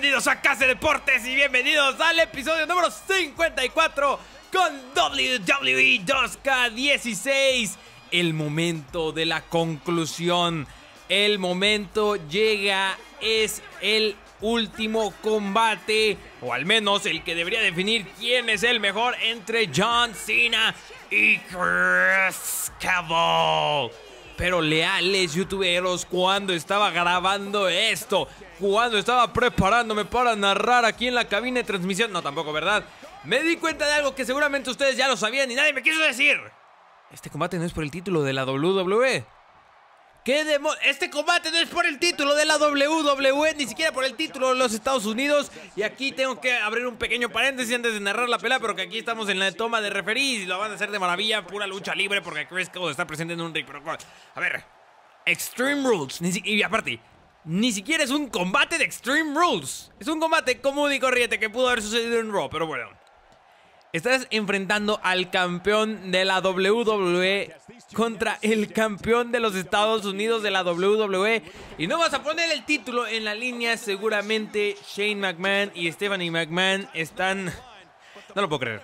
bienvenidos a Casa Deportes y bienvenidos al episodio número 54 con WWE 2K16. El momento de la conclusión, el momento llega, es el último combate, o al menos el que debería definir quién es el mejor entre John Cena y Chris Cavill pero leales youtuberos, cuando estaba grabando esto, cuando estaba preparándome para narrar aquí en la cabina de transmisión, no tampoco, ¿verdad? Me di cuenta de algo que seguramente ustedes ya lo sabían y nadie me quiso decir. Este combate no es por el título de la WWE. Este combate no es por el título de la WWE, ni siquiera por el título de los Estados Unidos. Y aquí tengo que abrir un pequeño paréntesis antes de narrar la pelea, pero aquí estamos en la toma de referís y lo van a hacer de maravilla, pura lucha libre, porque Chris Cole está presente en un ring. a ver, Extreme Rules, y aparte, ni siquiera es un combate de Extreme Rules. Es un combate común y corriente que pudo haber sucedido en Raw, pero bueno. Estás enfrentando al campeón de la WWE contra el campeón de los Estados Unidos de la WWE. Y no vas a poner el título en la línea. Seguramente Shane McMahon y Stephanie McMahon están... No lo puedo creer.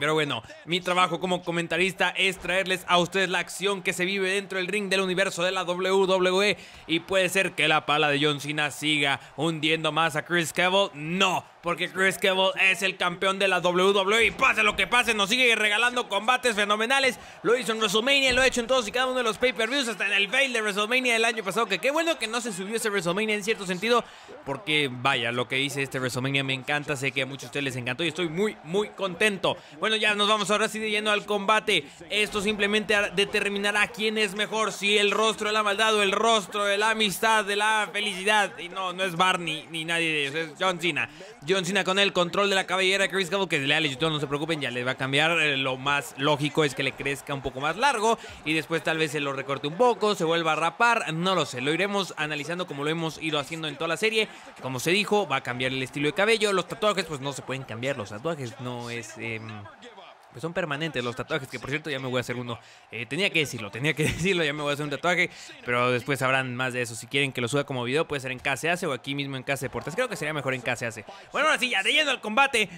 Pero bueno, mi trabajo como comentarista es traerles a ustedes la acción que se vive dentro del ring del universo de la WWE. Y puede ser que la pala de John Cena siga hundiendo más a Chris Cavill. No, porque Chris Cable es el campeón de la WWE. Pase lo que pase, nos sigue regalando combates fenomenales. Lo hizo en WrestleMania, lo ha hecho en todos y cada uno de los pay-per-views, hasta en el fail de WrestleMania del año pasado. Que qué bueno que no se subió ese WrestleMania en cierto sentido, porque vaya, lo que hice este WrestleMania me encanta. Sé que a muchos de ustedes les encantó y estoy muy, muy contento. Bueno, ya nos vamos ahora sí yendo al combate. Esto simplemente determinará quién es mejor, si el rostro de la maldad o el rostro de la amistad, de la felicidad. Y no, no es Barney ni nadie de ellos, es John Cena con el control de la cabellera Chris Gable, que le y todo, no se preocupen, ya le va a cambiar. Eh, lo más lógico es que le crezca un poco más largo y después tal vez se lo recorte un poco, se vuelva a rapar, no lo sé. Lo iremos analizando como lo hemos ido haciendo en toda la serie. Como se dijo, va a cambiar el estilo de cabello. Los tatuajes, pues no se pueden cambiar, los tatuajes no es... Em, que pues, son permanentes los tatuajes, que por cierto ya me voy a hacer uno. Eh, tenía que decirlo, tenía que decirlo, ya me voy a hacer un tatuaje, pero después sabrán más de eso. Si quieren que lo suba como video, puede ser en Casa o aquí mismo en Casa Deportes. Creo que sería mejor en Casa Bueno, ahora sí, ya de lleno al combate.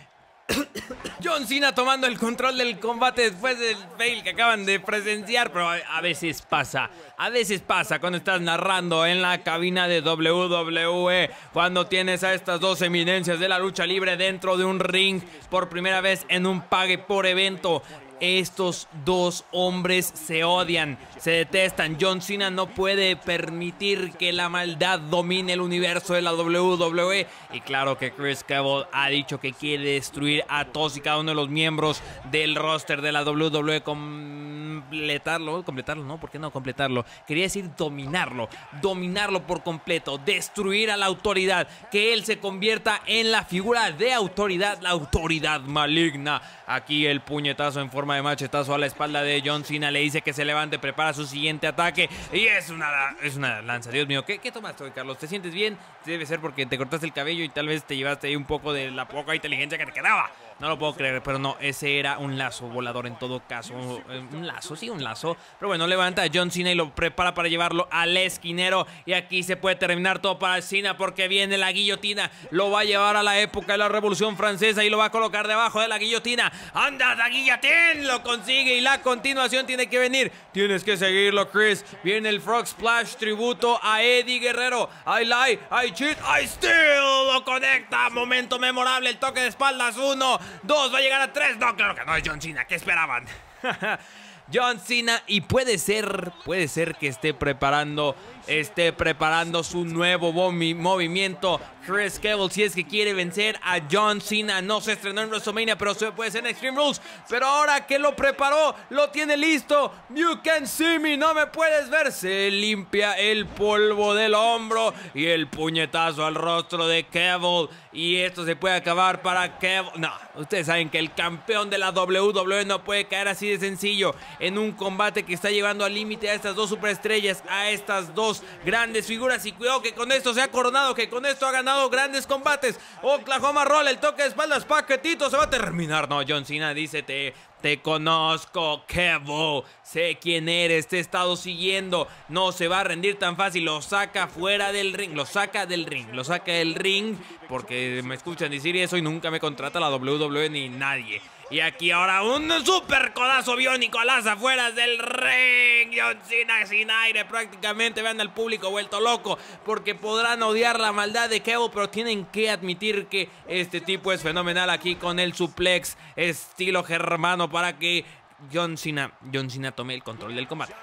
John Cena tomando el control del combate después del fail que acaban de presenciar, pero a veces pasa, a veces pasa cuando estás narrando en la cabina de WWE, cuando tienes a estas dos eminencias de la lucha libre dentro de un ring por primera vez en un pague por evento. Estos dos hombres se odian, se detestan. John Cena no puede permitir que la maldad domine el universo de la WWE. Y claro que Chris Cabot ha dicho que quiere destruir a todos y cada uno de los miembros del roster de la WWE con completarlo, completarlo, no, ¿por qué no completarlo? Quería decir dominarlo, dominarlo por completo, destruir a la autoridad, que él se convierta en la figura de autoridad, la autoridad maligna. Aquí el puñetazo en forma de machetazo a la espalda de John Cena le dice que se levante, prepara su siguiente ataque y es una, es una lanza. Dios mío, ¿qué, qué tomaste hoy, Carlos? ¿Te sientes bien? Debe ser porque te cortaste el cabello y tal vez te llevaste ahí un poco de la poca inteligencia que te quedaba. No lo puedo creer, pero no, ese era un lazo volador en todo caso. Un, lazo, sí, un lazo. Pero bueno, levanta John Cena y lo prepara para llevarlo al esquinero. Y aquí se puede terminar todo para Cena porque viene la guillotina. Lo va a llevar a la época de la Revolución Francesa y lo va a colocar debajo de la guillotina. ¡Anda, la guillotina, Lo consigue y la continuación tiene que venir. Tienes que seguirlo, Chris. Viene el Frog Splash tributo a Eddie Guerrero. I lie, I cheat, I steal. Lo conecta. Momento memorable. El toque de espaldas. Uno. ¡Dos! va a llegar a tres! No, claro que no es John Cena. ¿Qué esperaban? John Cena y puede ser, puede ser que esté preparando esté preparando su nuevo movimiento. Chris Cable, si es que quiere vencer a John Cena, no se estrenó en WrestleMania, pero se puede ser en Extreme Rules. Pero ahora que lo preparó, lo tiene listo. You can see me, no me puedes ver. Se limpia el polvo del hombro y el puñetazo al rostro de Cable. Y esto se puede acabar para Cable. No, ustedes saben que el campeón de la WWE no puede caer así de sencillo en un combate que está llevando al límite a estas dos superestrellas, a estas dos grandes figuras y cuidado que con esto se ha coronado, que con esto ha ganado grandes combates. Oklahoma Roll, el toque de espaldas, paquetito, se va a terminar. No, John Cena dice, te, te conozco, Kevo. Sé quién eres, te he estado siguiendo. No se va a rendir tan fácil. Lo saca fuera del ring, lo saca del ring, lo saca del ring. Porque me escuchan decir eso y nunca me contrata la WWE ni nadie. Y aquí ahora un super codazo biónico Nicolás afuera afueras del ring. John Cena sin aire prácticamente. Vean al público vuelto loco porque podrán odiar la maldad de Kevo pero tienen que admitir que este tipo es fenomenal aquí con el suplex estilo germano para que John John Cena tome el control del combate.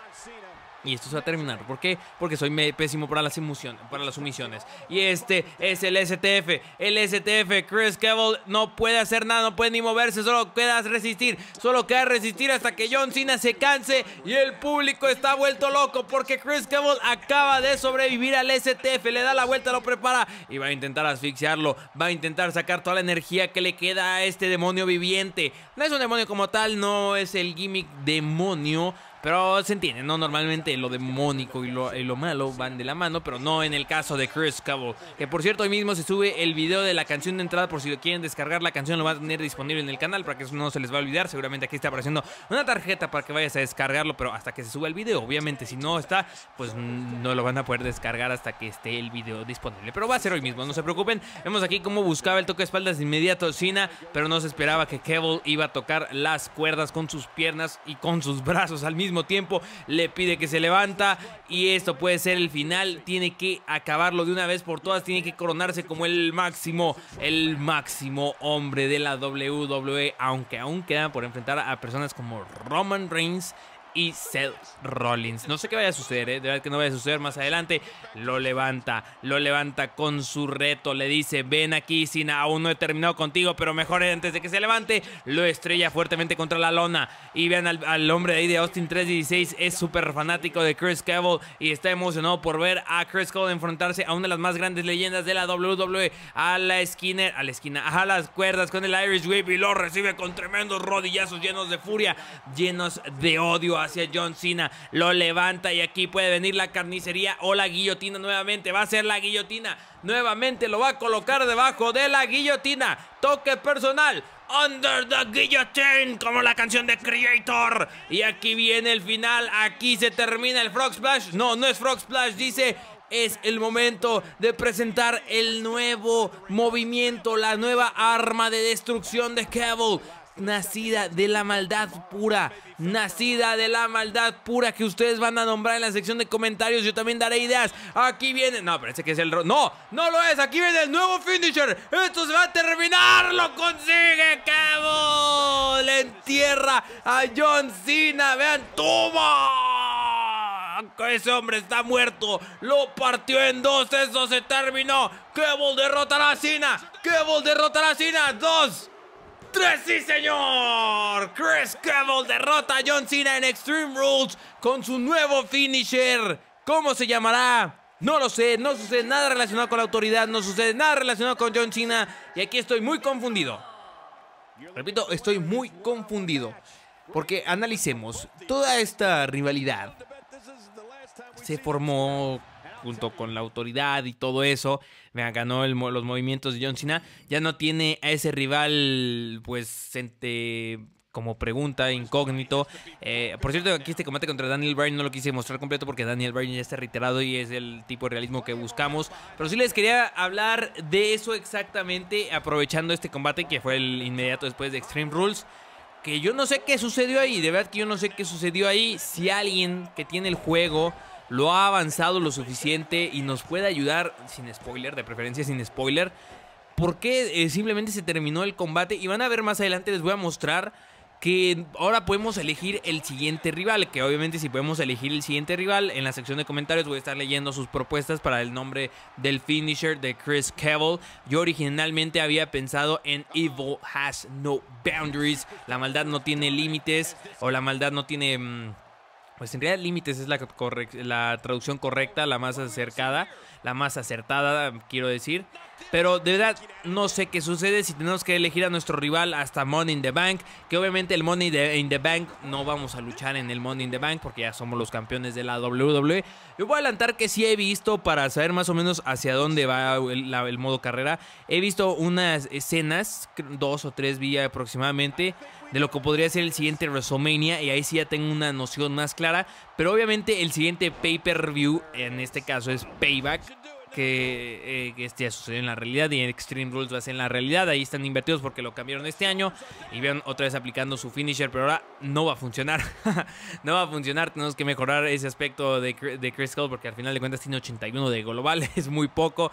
Y esto se va a terminar. ¿Por qué? Porque soy pésimo para las emociones, para las sumisiones. Y este es el STF. El STF. Chris Cavill no puede hacer nada, no puede ni moverse. Solo queda resistir. Solo queda resistir hasta que John Cena se canse. Y el público está vuelto loco. Porque Chris Cavill acaba de sobrevivir al STF. Le da la vuelta, lo prepara. Y va a intentar asfixiarlo. Va a intentar sacar toda la energía que le queda a este demonio viviente. No es un demonio como tal, no es el gimmick demonio pero se entiende, ¿no? Normalmente lo demónico y lo, malo van de la mano, pero no en el caso de Chris Cabo. Que por cierto, hoy mismo se sube el video de la canción de entrada. Por si quieren descargar, la canción lo van a tener disponible en el canal para que eso no se les va a olvidar. Seguramente aquí está apareciendo una tarjeta para que vayas a descargarlo, pero hasta que se suba el video. Obviamente, si no está, pues no lo van a poder descargar hasta que esté el video disponible. Pero va a ser hoy mismo, no se preocupen. Vemos aquí cómo buscaba el toque de espaldas de inmediato Cena, pero no se esperaba que Cable iba a tocar las cuerdas con sus piernas y con sus brazos al mismo tiempo le pide que se levanta y esto puede ser el final. Tiene que acabarlo de una vez por todas. Tiene que coronarse como el máximo, el máximo hombre de la WWE. Aunque aún quedan por enfrentar a personas como Roman Reigns y Seth Rollins. No sé qué vaya a suceder, ¿eh? de verdad que no vaya a suceder más adelante. Lo levanta, lo levanta con su reto. Le dice, ven aquí, Sina, aún no he terminado contigo, pero mejor antes de que se levante. Lo estrella fuertemente contra la lona. Y vean al, hombre ahí de Austin 316, es súper fanático de Chris Cavill y está emocionado por ver a Chris Cavill enfrentarse a una de las más grandes leyendas de la WWE. A la Skinner a la esquina, a las cuerdas con el Irish Whip y lo recibe con tremendos rodillazos llenos de furia, llenos de odio hacia John Cena. Lo levanta y aquí puede venir la carnicería o la guillotina nuevamente. Va a ser la guillotina. Nuevamente lo va a colocar debajo de la guillotina. Toque personal. Under the Guillotine, como la canción de Creator. Y aquí viene el final. Aquí se termina el Frog Splash. No, no es Frog Splash. Dice es el momento de presentar el nuevo movimiento, la nueva arma de destrucción de Cable nacida de la maldad pura, nacida de la maldad pura que ustedes van a nombrar en la sección de comentarios. Yo también daré ideas. Aquí viene, no, parece que es el no, no lo es. Aquí viene el nuevo finisher. Esto se va a terminar, lo consigue Cable! Le entierra a John Cena. Vean, toma ese hombre está muerto. Lo partió en dos. Eso se terminó. Cable derrota a Cena. Cable derrotará a Cena. Dos sí señor. Chris Cavill derrota a John Cena en Extreme Rules con su nuevo finisher. ¿Cómo se llamará? No lo sé, no sucede nada relacionado con la autoridad, no sucede nada relacionado con John Cena y aquí estoy muy confundido. Repito, estoy muy confundido. Porque analicemos, toda esta rivalidad se formó junto con la autoridad y todo eso, ganó los movimientos de John Cena, ya no tiene a ese rival, pues, como pregunta, incógnito. Eh, por cierto, aquí este combate contra Daniel Bryan no lo quise mostrar completo porque Daniel Bryan ya está reiterado y es el tipo de realismo que buscamos. Pero sí les quería hablar de eso exactamente, aprovechando este combate que fue el inmediato después de Extreme Rules. Que yo no sé qué sucedió ahí, de verdad que yo no sé qué sucedió ahí. Si alguien que tiene el juego lo ha avanzado lo suficiente y nos puede ayudar, sin spoiler, de preferencia sin spoiler, porque eh, simplemente se terminó el combate y van a ver más adelante, les voy a mostrar que ahora podemos elegir el siguiente rival, que obviamente si podemos elegir el siguiente rival, en la sección de comentarios voy a estar leyendo sus propuestas para el nombre del finisher de Chris Cavill. Yo originalmente había pensado en Evil Has No Boundaries, la maldad no tiene límites o la maldad no tiene... Mm, pues en realidad límites es la, la, traducción correcta, la más acercada, la más acertada, quiero decir. Pero de verdad no sé qué sucede si tenemos que elegir a nuestro rival hasta Money in the Bank, que obviamente el Money in the Bank no vamos a luchar en el Money in the Bank porque ya somos los campeones de la WWE. Yo voy a adelantar que sí he visto para saber más o menos hacia dónde va el, el modo carrera. He visto unas escenas, dos o tres vi aproximadamente, de lo que podría ser el siguiente WrestleMania y ahí sí ya tengo una noción más clara, pero obviamente el siguiente pay-per-view, en este caso es Payback, que, eh, este ya sucedió en la realidad y Extreme Rules va a ser en la realidad. Ahí están invertidos porque lo cambiaron este año y vean otra vez aplicando su finisher, pero ahora no va a funcionar. no va a funcionar, tenemos que mejorar ese aspecto de, de Chris Cole porque al final de cuentas tiene 81 de global, es muy poco.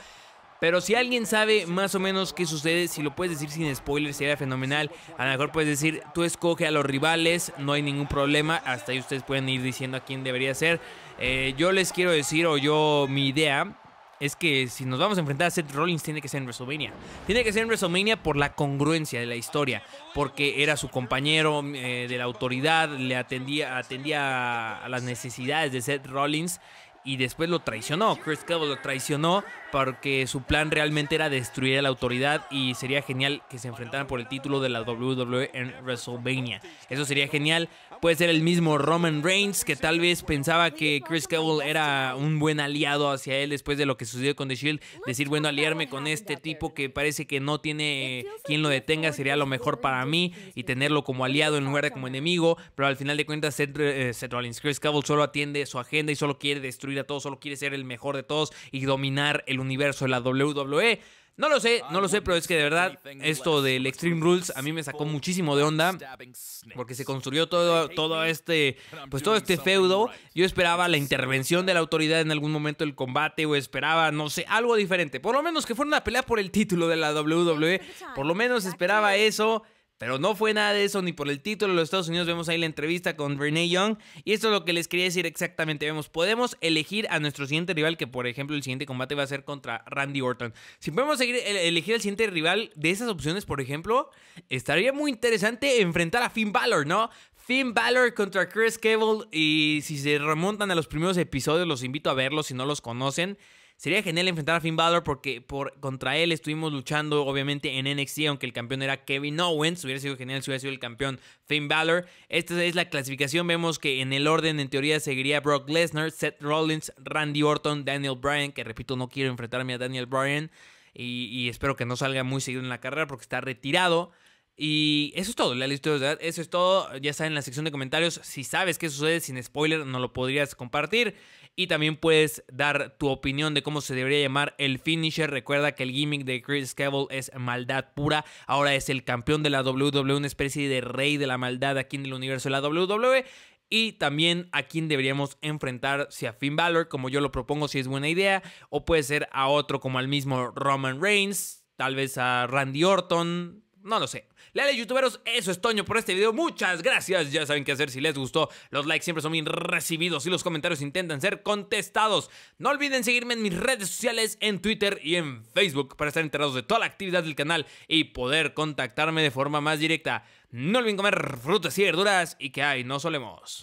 Pero si alguien sabe más o menos qué sucede, si lo puedes decir sin spoilers, sería fenomenal. A lo mejor puedes decir, tú escoge a los rivales, no hay ningún problema. Hasta ahí ustedes pueden ir diciendo a quién debería ser. Eh, yo les quiero decir, o yo, mi idea es que si nos vamos a enfrentar a Seth Rollins tiene que ser en WrestleMania. Tiene que ser en WrestleMania por la congruencia de la historia, porque era su compañero eh, de la autoridad, le atendía, atendía a, las necesidades de Seth Rollins y después lo traicionó. Chris Cable lo traicionó porque su plan realmente era destruir a la autoridad y sería genial que se enfrentaran por el título de la WWE en WrestleMania. Eso sería genial. Puede ser el mismo Roman Reigns que tal vez pensaba que Chris Cowell era un buen aliado hacia él después de lo que sucedió con The Shield. Decir, bueno, aliarme con este tipo que parece que no tiene quien lo detenga sería lo mejor para mí y tenerlo como aliado en lugar de como enemigo. Pero al final de cuentas, Seth, eh, Rollins, Chris Cowell solo atiende su agenda y solo quiere destruir a todos, solo quiere ser el mejor de todos y dominar el universo de la WWE. No lo sé, no lo sé, pero es que de verdad esto del Extreme Rules a mí me sacó muchísimo de onda porque se construyó todo, este, pues, todo este, pues todo este feudo. Yo esperaba la intervención de la autoridad en algún momento del combate o esperaba, no sé, algo diferente. Por lo menos que fuera una pelea por el título de la WWE, por lo menos esperaba eso. Pero no fue nada de eso, ni por el título de los Estados Unidos. Vemos ahí la entrevista con Renee Young. Y esto es lo que les quería decir exactamente. Vemos, podemos elegir a nuestro siguiente rival, que por ejemplo el siguiente combate va a ser contra Randy Orton. Si podemos seguir, eh, elegir al siguiente rival de esas opciones, por ejemplo, estaría muy interesante enfrentar a Finn Balor, ¿no? Finn Balor contra Chris Cable. Y si se remontan a los primeros episodios, los invito a verlos si no los conocen. Sería genial enfrentar a Finn Balor porque por, contra él estuvimos luchando, obviamente, en NXT, aunque el campeón era Kevin Owens. Hubiera sido genial si hubiera sido el campeón Finn Balor. Esta es la clasificación. Vemos que en el orden, en teoría, seguiría Brock Lesnar, Seth Rollins, Randy Orton, Daniel Bryan. Que repito, no quiero enfrentarme a Daniel Bryan. Y, y espero que no salga muy seguido en la carrera porque está retirado. Y eso es todo, la lista de eso es todo. Ya está en la sección de comentarios. Si sabes qué sucede sin spoiler, no lo podrías compartir. Y también puedes dar tu opinión de cómo se debería llamar el finisher. Recuerda que el gimmick de Chris Cavill es maldad pura. Ahora es el campeón de la WWE, una especie de rey de la maldad aquí en el universo de la WWE. Y también a quién deberíamos enfrentar, si a Finn Balor, como yo lo propongo, si es buena idea, o puede ser a otro como al mismo Roman Reigns, tal vez a Randy Orton, no lo sé. Leales youtuberos, eso es Toño por este video. Muchas gracias. Ya saben qué hacer si les gustó. Los likes siempre son bien recibidos y los comentarios intentan ser contestados. No olviden seguirme en mis redes sociales, en Twitter y en Facebook para estar enterados de toda la actividad del canal y poder contactarme de forma más directa. No olviden comer frutas y verduras y que hay, no solemos.